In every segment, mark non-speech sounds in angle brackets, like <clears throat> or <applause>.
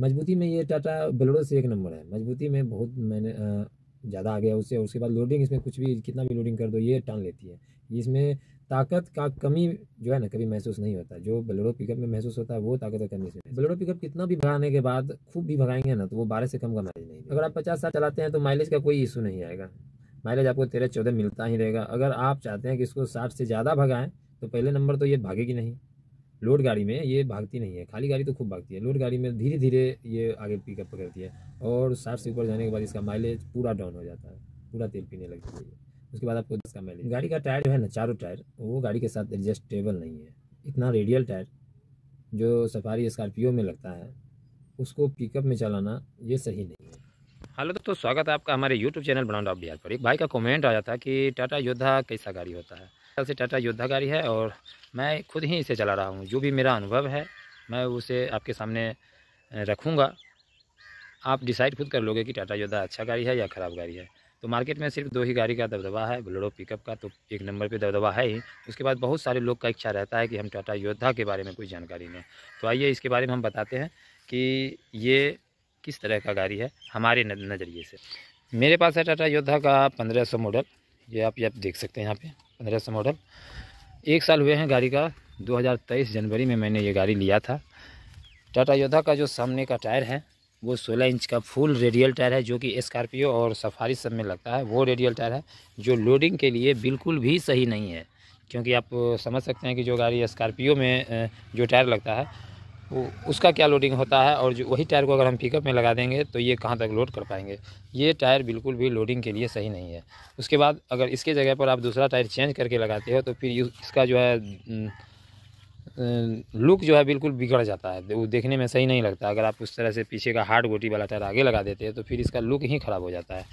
मजबूती में ये टाटा बलोडो से एक नंबर है मजबूती में बहुत मैंने ज़्यादा आ गया उससे उसके बाद लोडिंग इसमें कुछ भी कितना भी लोडिंग कर दो ये टान लेती है इसमें ताकत का कमी जो है ना कभी महसूस नहीं होता जो बलोडो पिकअप में महसूस होता है वो ताकत का कमी से बलोडो पिकअप कितना भी भगाने के बाद खूब भी भगाएंगे ना तो वो बारह से कम का माइलेज नहीं अगर आप पचास साल चलाते हैं तो माइलेज का कोई इशू नहीं आएगा माइलेज आपको तेरह चौदह मिलता ही रहेगा अगर आप चाहते हैं कि इसको साठ से ज़्यादा भगाएं तो पहले नंबर तो ये भागेगी नहीं लोड गाड़ी में ये भागती नहीं है खाली गाड़ी तो खूब भागती है लोड गाड़ी में धीरे धीरे ये आगे पिकअप करती है और साठ से ऊपर जाने के बाद इसका माइलेज पूरा डाउन हो जाता है पूरा तेल पीने लगती है उसके बाद आपको इसका माइलेज गाड़ी का टायर जो है ना चारों टायर वो गाड़ी के साथ एडजस्टेबल नहीं है इतना रेडियल टायर जो सफारी स्कॉर्पियो में लगता है उसको पिकअप में चलाना ये सही नहीं है हेलो दोस्तों स्वागत है आपका हमारे YouTube channel brand of Bihar पर एक भाई का कमेंट आ जाता है कि टाटा योद्धा कैसा गाड़ी होता है साल से टाटा योद्धा गाड़ी है और मैं खुद ही इसे चला रहा हूँ जो भी मेरा अनुभव है मैं उसे आपके सामने रखूँगा आप डिसाइड खुद कर लोगे कि टाटा योद्धा अच्छा गाड़ी है या ख़राब गाड़ी है तो मार्केट में सिर्फ दो ही गाड़ी का दबदबा है बुलड़ो पिकअप का तो एक नंबर पे दबदबा है ही उसके बाद बहुत सारे लोग का इच्छा रहता है कि हम टाटा योद्धा के बारे में कोई जानकारी लें तो आइए इसके बारे में हम बताते हैं कि ये किस तरह का गाड़ी है हमारे नज़रिए से मेरे पास है टाटा योद्धा का पंद्रह मॉडल ये आप ये आप देख सकते हैं यहाँ पर पंद्रह सौ मॉडल एक साल हुए हैं गाड़ी का 2023 जनवरी में मैंने ये गाड़ी लिया था टाटा योद्धा का जो सामने का टायर है वो 16 इंच का फुल रेडियल टायर है जो कि स्कॉर्पियो और सफारी सब में लगता है वो रेडियल टायर है जो लोडिंग के लिए बिल्कुल भी सही नहीं है क्योंकि आप समझ सकते हैं कि जो गाड़ी स्कॉर्पियो में जो टायर लगता है वो उसका क्या लोडिंग होता है और जो वही टायर को अगर हम पिकअप में लगा देंगे तो ये कहाँ तक लोड कर पाएंगे ये टायर बिल्कुल भी लोडिंग के लिए सही नहीं है उसके बाद अगर इसके जगह पर आप दूसरा टायर चेंज करके लगाते हो तो फिर इसका जो है लुक जो है बिल्कुल बिगड़ जाता है वो देखने में सही नहीं लगता अगर आप उस तरह से पीछे का हार्ड गोटी वाला टायर आगे लगा देते हैं तो फिर इसका लुक ही ख़राब हो जाता है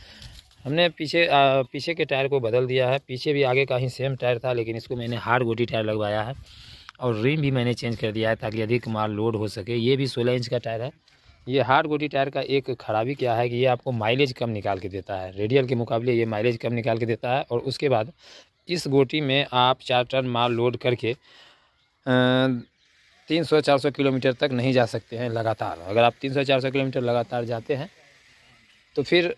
हमने पीछे आ, पीछे के टायर को बदल दिया है पीछे भी आगे का ही सेम टायर था लेकिन इसको मैंने हार्ड गोटी टायर लगवाया है और रिम भी मैंने चेंज कर दिया है ताकि अधिक माल लोड हो सके ये भी सोलह इंच का टायर है ये हार्ड गोटी टायर का एक खराबी क्या है कि ये आपको माइलेज कम निकाल के देता है रेडियल के मुकाबले ये माइलेज कम निकाल के देता है और उसके बाद इस गोटी में आप चार टन माल लोड करके तीन सौ चार सौ किलोमीटर तक नहीं जा सकते हैं लगातार अगर आप तीन सौ चार सौ किलोमीटर लगातार जाते हैं तो फिर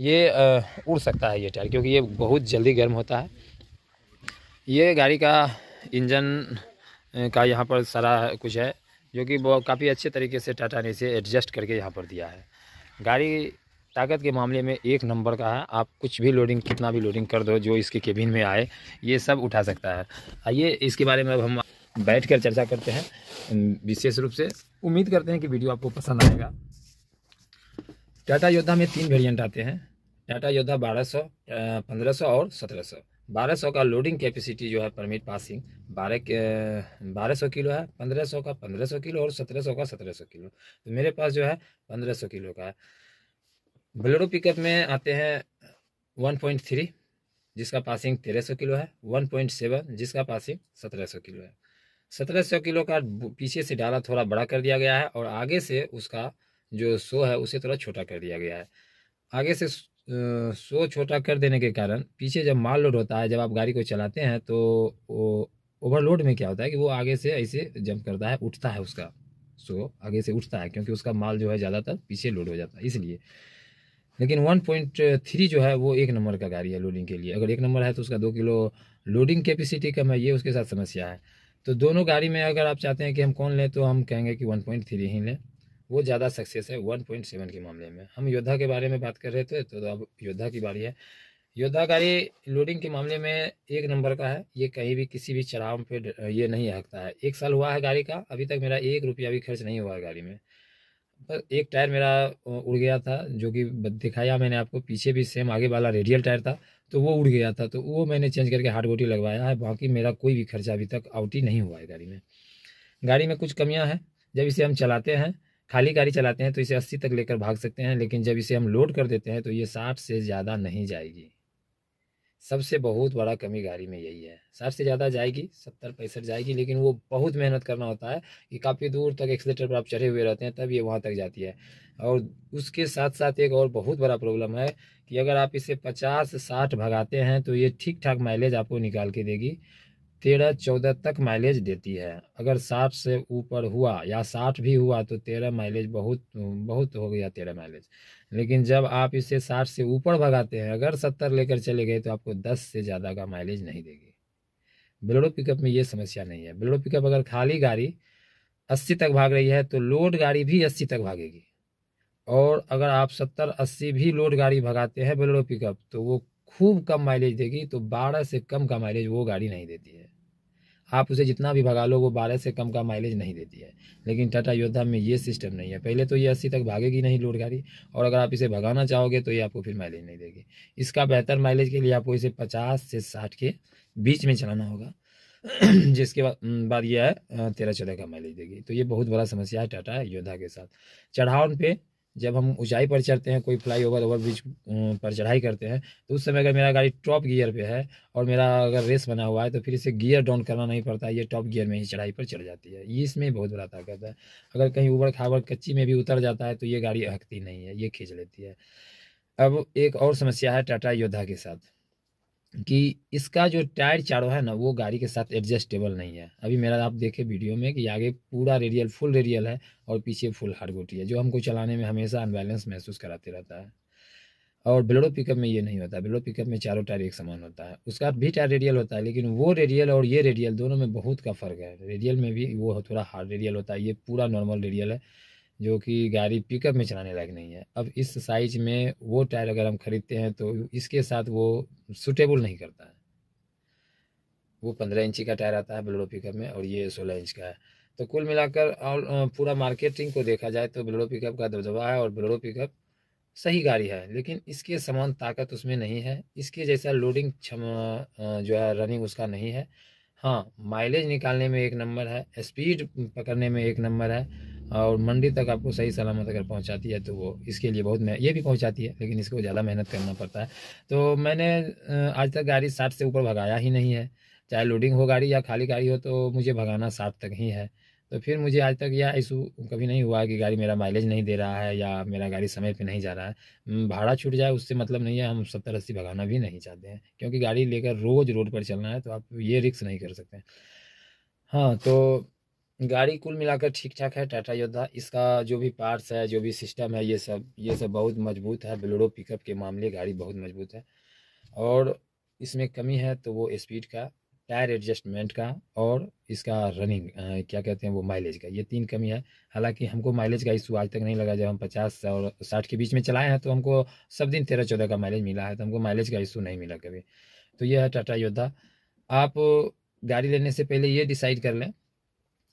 ये उड़ सकता है ये टायर क्योंकि ये बहुत जल्दी गर्म होता है ये गाड़ी का इंजन का यहाँ पर सारा कुछ है जो कि वह काफ़ी अच्छे तरीके से टाटा ने इसे एडजस्ट करके यहाँ पर दिया है गाड़ी ताकत के मामले में एक नंबर का है आप कुछ भी लोडिंग कितना भी लोडिंग कर दो जो इसके केबिन में आए ये सब उठा सकता है आइए इसके बारे में अब हम बैठ कर चर्चा करते हैं विशेष रूप से उम्मीद करते हैं कि वीडियो आपको पसंद आएगा टाटा योद्धा में तीन वेरियंट आते हैं टाटा योद्धा बारह सौ और सत्रह बारह सौ का लोडिंग कैपेसिटी जो है परमिट पासिंग बारह बारह सौ किलो है पंद्रह सौ का पंद्रह सौ किलो और सत्रह सौ का सत्रह सौ किलो तो मेरे पास जो है पंद्रह सौ किलो का है बोलेरो पिकअप में आते हैं वन पॉइंट थ्री जिसका पासिंग तेरह सौ किलो है वन पॉइंट सेवन जिसका पासिंग सत्रह सौ किलो है सत्रह सौ किलो का पीछे से डाला थोड़ा बड़ा कर दिया गया है और आगे से उसका जो शो है उसे थोड़ा छोटा कर दिया गया है आगे से सो छोटा कर देने के कारण पीछे जब माल लोड होता है जब आप गाड़ी को चलाते हैं तो वो ओवरलोड में क्या होता है कि वो आगे से ऐसे जंप करता है उठता है उसका सो आगे से उठता है क्योंकि उसका माल जो है ज़्यादातर पीछे लोड हो जाता है इसलिए लेकिन 1.3 जो है वो एक नंबर का गाड़ी है लोडिंग के लिए अगर एक नंबर है तो उसका दो किलो लोडिंग कैपेसिटी कम है ये उसके साथ समस्या है तो दोनों गाड़ी में अगर आप चाहते हैं कि हम कौन लें तो हम कहेंगे कि 1.3 ही लें वो ज़्यादा सक्सेस है वन पॉइंट सेवन के मामले में हम योद्धा के बारे में बात कर रहे थे तो, तो अब योद्धा की बारी है योद्धा गाड़ी लोडिंग के मामले में एक नंबर का है ये कहीं भी किसी भी चढ़ाव पे ये नहीं हकता है एक साल हुआ है गाड़ी का अभी तक मेरा एक रुपया भी खर्च नहीं हुआ है गाड़ी में पर एक टायर मेरा उड़ गया था जो कि दिखाया मैंने आपको पीछे भी सेम आगे वाला रेडियल टायर था तो वो उड़ गया था तो वो मैंने चेंज करके हार्ड बोटी लगवाया है बाकी मेरा कोई भी खर्चा अभी तक आउट ही नहीं हुआ है गाड़ी में गाड़ी में कुछ कमियाँ हैं जब इसे हम चलाते हैं खाली गाड़ी चलाते हैं तो इसे अस्सी तक लेकर भाग सकते हैं लेकिन जब इसे हम लोड कर देते हैं तो ये साठ से ज़्यादा नहीं जाएगी सबसे बहुत बड़ा कमी गाड़ी में यही है साठ से ज़्यादा जाएगी सत्तर पैंसठ जाएगी लेकिन वो बहुत मेहनत करना होता है कि काफ़ी दूर तक एक्सलेटर पर आप चढ़े हुए रहते हैं तब ये वहाँ तक जाती है और उसके साथ साथ एक और बहुत बड़ा प्रॉब्लम है कि अगर आप इसे पचास साठ भगाते हैं तो ये ठीक ठाक माइलेज आपको निकाल के देगी तेरह चौदह तक माइलेज देती है अगर साठ से ऊपर हुआ या साठ भी हुआ तो तेरह माइलेज बहुत बहुत हो गया तेरह माइलेज लेकिन जब आप इसे साठ से ऊपर भगाते हैं अगर सत्तर लेकर चले गए तो आपको दस से ज़्यादा का माइलेज नहीं देगी बिलोडो पिकअप में ये समस्या नहीं है बिलोडो पिकअप अगर खाली गाड़ी अस्सी तक भाग रही है तो लोड गाड़ी भी अस्सी तक भागेगी और अगर आप सत्तर अस्सी भी लोड गाड़ी भगाते हैं बिलोडो पिकअप तो वो खूब कम माइलेज देगी तो बारह से कम का माइलेज वो गाड़ी नहीं देती है आप उसे जितना भी भगा लो वो बारह से कम का माइलेज नहीं देती है लेकिन टाटा योद्धा में ये सिस्टम नहीं है पहले तो ये अस्सी तक भागेगी नहीं लोड गाड़ी और अगर आप इसे भगाना चाहोगे तो ये आपको फिर माइलेज नहीं देगी इसका बेहतर माइलेज के लिए आपको इसे पचास से साठ के बीच में चलाना होगा <clears throat> जिसके बाद यह है तेरह चौदह का माइलेज देगी तो ये बहुत बड़ा समस्या है टाटा योद्धा के साथ चढ़ाव पे जब हम ऊंचाई पर चढ़ते हैं कोई फ्लाई ओवर ओवर ब्रिज पर चढ़ाई करते हैं तो उस समय अगर मेरा गाड़ी टॉप गियर पे है और मेरा अगर रेस बना हुआ है तो फिर इसे गियर डाउन करना नहीं पड़ता ये टॉप गियर में ही चढ़ाई पर चढ़ जाती है ये इसमें बहुत बड़ा ताकत है अगर कहीं उबड़ खाबड़ कच्ची में भी उतर जाता है तो ये गाड़ी हकती नहीं है ये खींच लेती है अब एक और समस्या है टाटा योद्धा के साथ कि इसका जो टायर चारों है ना वो गाड़ी के साथ एडजस्टेबल नहीं है अभी मेरा आप देखे वीडियो में कि आगे पूरा रेडियल फुल रेडियल है और पीछे फुल हार्डगोटी है जो हमको चलाने में हमेशा अनबैलेंस महसूस कराते रहता है और बेलोडो पिकअप में ये नहीं होता बेलोडो पिकअप में चारों टायर एक समान होता है उसका भी टायर रेडियल होता है लेकिन वो रेडियल और ये रेडियल दोनों में बहुत का फ़र्क है रेडियल में भी वो थोड़ा हार्ड रेडियल होता है ये पूरा नॉर्मल रेडियल है जो कि गाड़ी पिकअप में चलाने लायक नहीं है अब इस साइज में वो टायर अगर हम ख़रीदते हैं तो इसके साथ वो सूटेबल नहीं करता है वो पंद्रह इंची का टायर आता है बलोडो पिकअप में और ये सोलह इंच का है तो कुल मिलाकर और पूरा मार्केटिंग को देखा जाए तो बलोडो पिकअप का दबदबा है और बलोडो पिकअप सही गाड़ी है लेकिन इसके समान ताकत उसमें नहीं है इसके जैसा लोडिंग क्षम जो है रनिंग उसका नहीं है हाँ माइलेज निकालने में एक नंबर है स्पीड पकड़ने में एक नंबर है और मंडी तक आपको सही सलामत अगर पहुंचाती है तो वो इसके लिए बहुत मैं ये भी पहुंचाती है लेकिन इसको ज़्यादा मेहनत करना पड़ता है तो मैंने आज तक गाड़ी साठ से ऊपर भगाया ही नहीं है चाहे लोडिंग हो गाड़ी या खाली गाड़ी हो तो मुझे भगाना साठ तक ही है तो फिर मुझे आज तक यह इशू कभी नहीं हुआ कि गाड़ी मेरा माइलेज नहीं दे रहा है या मेरा गाड़ी समय पर नहीं जा रहा है भाड़ा छूट जाए उससे मतलब नहीं है हम सत्तर अस्सी भगाना भी नहीं चाहते हैं क्योंकि गाड़ी लेकर रोज़ रोड पर चलना है तो आप ये रिक्स नहीं कर सकते हाँ तो गाड़ी कुल मिलाकर ठीक ठाक है टाटा योद्धा इसका जो भी पार्ट्स है जो भी सिस्टम है ये सब ये सब बहुत मजबूत है बलोरो पिकअप के मामले गाड़ी बहुत मजबूत है और इसमें कमी है तो वो स्पीड का टायर एडजस्टमेंट का और इसका रनिंग आ, क्या कहते हैं वो माइलेज का ये तीन कमी है हालांकि हमको माइलेज का इशू आज तक नहीं लगा जब हम पचास और साठ के बीच में चलाए हैं तो हमको सब दिन तेरह चौदह का माइलेज मिला है तो हमको माइलेज का इशू नहीं मिला कभी तो यह है टाटा योद्धा आप गाड़ी लेने से पहले ये डिसाइड कर लें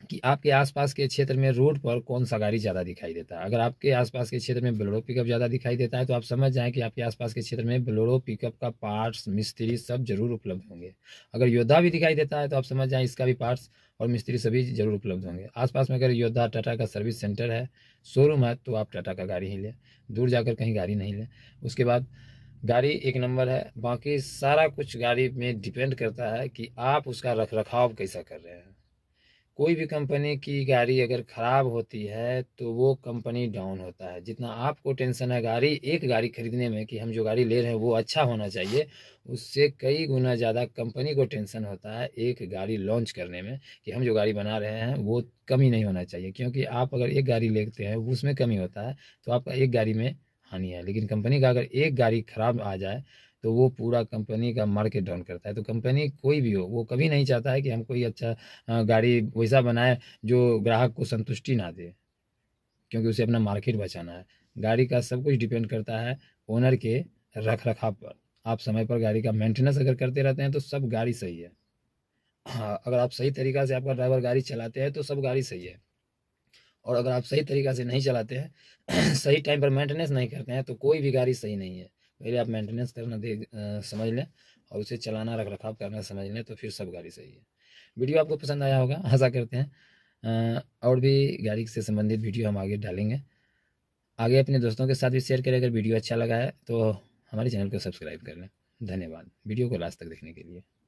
कि आपके आसपास के क्षेत्र में रोड पर कौन सा गाड़ी ज़्यादा दिखाई देता है अगर आपके आसपास के क्षेत्र में बलोरो पिकअप ज़्यादा दिखाई देता है तो आप समझ जाएं कि आपके आसपास के क्षेत्र में ब्लोरो पिकअप का पार्ट्स मिस्त्री सब जरूर उपलब्ध होंगे अगर योद्धा भी दिखाई देता है तो आप समझ जाएं इसका भी पार्ट्स और मिस्त्री सभी जरूर उपलब्ध होंगे आसपास में अगर योद्धा टाटा का सर्विस सेंटर है शोरूम है तो आप टाटा का गाड़ी ही लें दूर जाकर कहीं गाड़ी नहीं लें उसके बाद गाड़ी एक नंबर है बाकी सारा कुछ गाड़ी में डिपेंड करता है कि आप उसका रख रखाव कैसा कर रहे हैं कोई भी कंपनी की गाड़ी अगर ख़राब होती है तो वो कंपनी डाउन होता है जितना आपको टेंशन है गाड़ी एक गाड़ी खरीदने में कि हम जो गाड़ी ले रहे हैं वो अच्छा होना चाहिए उससे कई गुना ज़्यादा कंपनी को टेंशन होता है एक गाड़ी लॉन्च करने में कि हम जो गाड़ी बना रहे हैं वो कमी नहीं होना चाहिए क्योंकि आप अगर एक गाड़ी लेते हैं उसमें कमी होता है तो आपका एक गाड़ी में हानि है लेकिन कंपनी का अगर एक गाड़ी ख़राब आ जाए तो वो पूरा कंपनी का मार्केट डाउन करता है तो कंपनी कोई भी हो वो कभी नहीं चाहता है कि हम कोई अच्छा गाड़ी वैसा बनाए जो ग्राहक को संतुष्टि ना दे क्योंकि उसे अपना मार्केट बचाना है गाड़ी का सब कुछ डिपेंड करता है ओनर के रख रखाव पर आप समय पर गाड़ी का मेंटेनेंस अगर करते रहते हैं तो सब गाड़ी सही है हाँ, अगर आप सही तरीका से आपका ड्राइवर गाड़ी चलाते हैं तो सब गाड़ी सही है और अगर आप सही तरीका से नहीं चलाते हैं <clears throat> सही टाइम पर मेंटेनेंस नहीं करते हैं तो कोई भी गाड़ी सही नहीं है पहले आप मेंटेनेंस करना देख समझ लें और उसे चलाना रख रखाव करना समझ लें तो फिर सब गाड़ी सही है वीडियो आपको पसंद आया होगा आशा करते हैं और भी गाड़ी से संबंधित वीडियो हम आगे डालेंगे आगे अपने दोस्तों के साथ भी शेयर करें अगर वीडियो अच्छा लगा है तो हमारे चैनल को सब्सक्राइब कर लें धन्यवाद वीडियो को लास्ट तक देखने के लिए